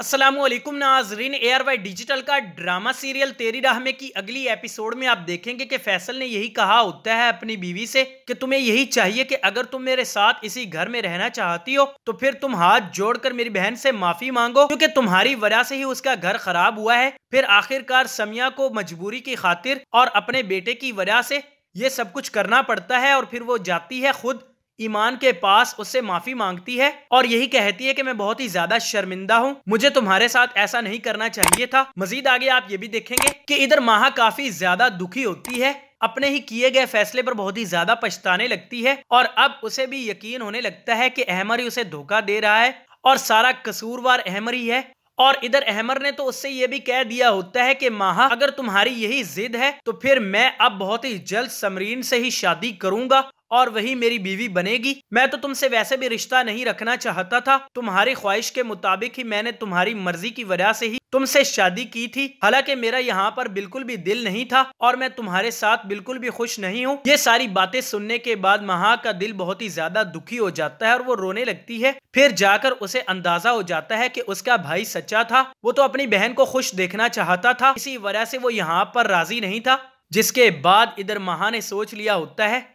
असलम नाजरीन ARY digital का drama serial Teri Raah में की अगली एपिसोड में आप देखेंगे कि फैसल ने यही कहा होता है अपनी बीवी से कि तुम्हें यही चाहिए कि अगर तुम मेरे साथ इसी घर में रहना चाहती हो तो फिर तुम हाथ जोड़कर मेरी बहन से माफी मांगो क्योंकि तुम्हारी वजह से ही उसका घर खराब हुआ है फिर आखिरकार समिया को मजबूरी की खातिर और अपने बेटे की वजह से ये सब कुछ करना पड़ता है और फिर वो जाती है खुद ईमान के पास उससे माफी मांगती है और यही कहती है कि मैं बहुत ही ज्यादा शर्मिंदा हूँ मुझे तुम्हारे साथ ऐसा नहीं करना चाहिए था मजीद आगे आप ये भी देखेंगे कि इधर माहा काफी ज्यादा दुखी होती है अपने ही किए गए फैसले पर बहुत ही ज्यादा पछताने लगती है और अब उसे भी यकीन होने लगता है की अहमर ही उसे धोखा दे रहा है और सारा कसूरवार अहमर ही है और इधर अहमर ने तो उससे ये भी कह दिया होता है कि माह अगर तुम्हारी यही जिद है तो फिर मैं अब बहुत ही जल्द समरीन से ही शादी करूंगा और वही मेरी बीवी बनेगी मैं तो तुमसे वैसे भी रिश्ता नहीं रखना चाहता था तुम्हारी ख्वाहिश के मुताबिक ही मैंने तुम्हारी मर्जी की वजह से ही तुमसे शादी की थी हालांकि मेरा यहाँ पर बिल्कुल भी दिल नहीं था और मैं तुम्हारे साथ बिल्कुल भी खुश नहीं हूँ ये सारी बातें सुनने के बाद महा का दिल बहुत ही ज्यादा दुखी हो जाता है और वो रोने लगती है फिर जाकर उसे अंदाजा हो जाता है कि उसका भाई सच्चा था वो तो अपनी बहन को खुश देखना चाहता था इसी वजह से वो यहाँ पर राजी नहीं था जिसके बाद इधर महा ने सोच लिया होता है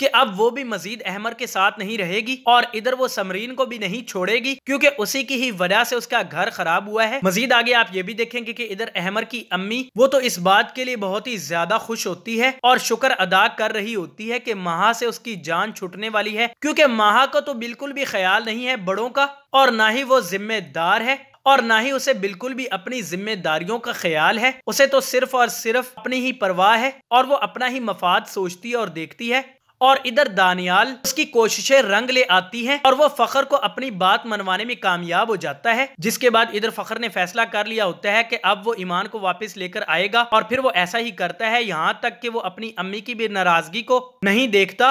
कि अब वो भी मजीद अहमर के साथ नहीं रहेगी और इधर वो समरीन को भी नहीं छोड़ेगी क्योंकि उसी की ही वजह से उसका घर खराब हुआ है मजीद आगे आप ये भी देखेंगे कि इधर अहमर की अम्मी वो तो इस बात के लिए बहुत ही ज्यादा खुश होती है और शुक्र अदा कर रही होती है कि महा से उसकी जान छुटने वाली है क्योंकि महा का तो बिल्कुल भी ख्याल नहीं है बड़ों का और ना ही वो जिम्मेदार है और ना ही उसे बिल्कुल भी अपनी जिम्मेदारियों का ख्याल है उसे तो सिर्फ और सिर्फ अपनी ही परवाह है और वो अपना ही मफाद सोचती है और देखती है और इधर दानियाल उसकी कोशिशें रंग ले आती है और वो फखर को अपनी बात मनवाने में कामयाब हो जाता है जिसके बाद इधर फखर ने फैसला कर लिया होता है कि अब वो ईमान को वापस लेकर आएगा और फिर वो ऐसा ही करता है यहाँ तक कि वो अपनी अम्मी की भी नाराजगी को नहीं देखता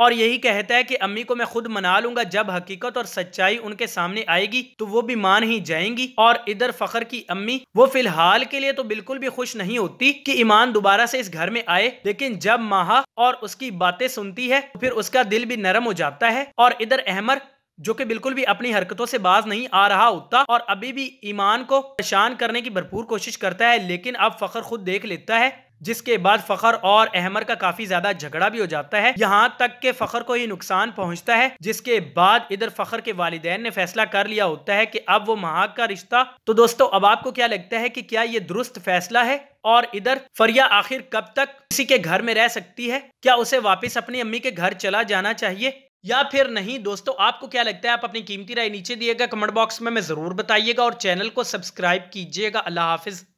और यही कहता है कि अम्मी को मैं खुद मना लूंगा जब हकीकत और सच्चाई उनके सामने आएगी तो वो भी मान ही जाएंगी और इधर फखर की अम्मी वो फिलहाल के लिए तो बिल्कुल भी खुश नहीं होती कि ईमान दोबारा से इस घर में आए लेकिन जब माहा और उसकी बातें सुनती है तो फिर उसका दिल भी नरम हो जाता है और इधर अहमर जो कि बिल्कुल भी अपनी हरकतों से बाज नहीं आ रहा होता और अभी भी ईमान को परेशान करने की भरपूर कोशिश करता है लेकिन अब फखर खुद देख लेता है जिसके बाद फखर और अहमर का काफी ज्यादा झगड़ा भी हो जाता है यहाँ तक के फखर को ही नुकसान पहुंचता है जिसके बाद इधर फखर के वालदेन ने फैसला कर लिया होता है की अब वो महाक का रिश्ता तो दोस्तों अब आपको क्या लगता है की क्या ये दुरुस्त फैसला है और इधर फरिया आखिर कब तक किसी के घर में रह सकती है क्या उसे वापस अपनी अम्मी के घर चला जाना चाहिए या फिर नहीं दोस्तों आपको क्या लगता है आप अपनी कीमती राय नीचे दिएगा कमेंट बॉक्स में मैं ज़रूर बताइएगा और चैनल को सब्सक्राइब कीजिएगा अल्लाह हाफिज़